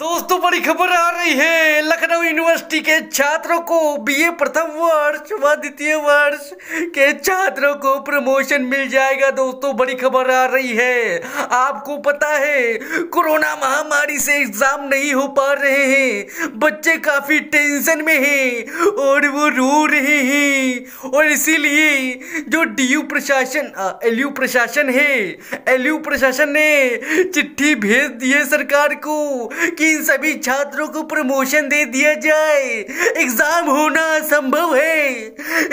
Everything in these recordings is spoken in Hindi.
दोस्तों बड़ी खबर आ रही है लखनऊ यूनिवर्सिटी के छात्रों को बीए प्रथम वर्ष व द्वितीय वर्ष के छात्रों को प्रमोशन मिल जाएगा दोस्तों बड़ी खबर आ रही है आपको पता है कोरोना महामारी से एग्जाम नहीं हो पा रहे हैं बच्चे काफी टेंशन में हैं और वो रो रहे हैं और इसीलिए जो डीयू प्रशासन एलयू प्रशासन है एलयू प्रशासन ने चिट्ठी भेज दी है सरकार को कि इन सभी छात्रों को प्रमोशन दे दिया जाए एग्जाम होना असंभव है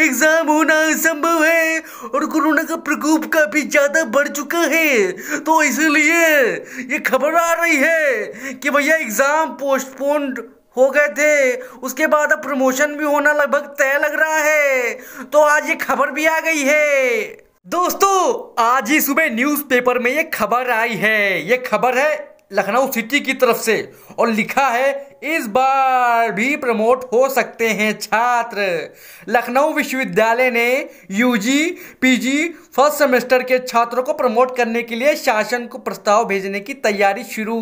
एग्जाम होना असंभव है और कोरोना का प्रकोप काफी ज्यादा बढ़ चुका है तो इसलिए ये खबर आ रही है कि भैया एग्जाम पोस्टपोन हो गए थे उसके बाद अब प्रमोशन भी होना लगभग तय लग रहा है तो आज ये खबर भी आ गई है दोस्तों आज ही सुबह न्यूज़पेपर में ये खबर आई है ये खबर है लखनऊ सिटी की तरफ से और लिखा है इस बार भी प्रमोट हो सकते हैं छात्र लखनऊ विश्वविद्यालय ने यूजी पीजी फर्स्ट सेमेस्टर के छात्रों को प्रमोट करने के लिए शासन को प्रस्ताव भेजने की तैयारी शुरू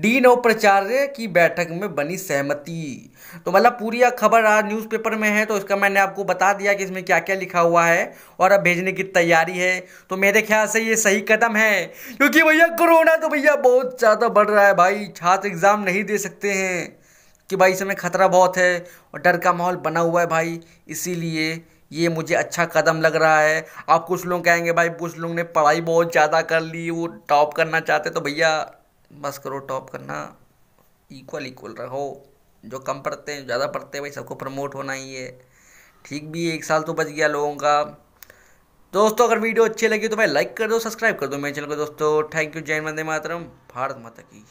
डीन और प्राचार्य की बैठक में बनी सहमति तो मतलब पूरी खबर आज न्यूज़पेपर में है तो इसका मैंने आपको बता दिया कि इसमें क्या क्या लिखा हुआ है और अब भेजने की तैयारी है तो मेरे ख्याल से ये सही कदम है क्योंकि भैया कोरोना तो भैया बहुत ज़्यादा बढ़ रहा है भाई छात्र एग्ज़ाम नहीं दे सकते हैं कि भाई इसमें खतरा बहुत है और डर का माहौल बना हुआ है भाई इसीलिए ये मुझे अच्छा कदम लग रहा है आप कुछ लोग कहेंगे भाई कुछ लोग ने पढ़ाई बहुत ज़्यादा कर ली वो टॉप करना चाहते तो भैया बस करो टॉप करना इक्वल इक्वल रहो जो कम पढ़ते हैं ज़्यादा पढ़ते हैं भाई सबको प्रमोट होना ही है ठीक भी एक साल तो बच गया लोगों का दोस्तों अगर वीडियो अच्छी लगी तो भाई लाइक कर दो सब्सक्राइब कर दो मेरे चैनल को दोस्तों थैंक यू जय वंदे मातरम भारत माता की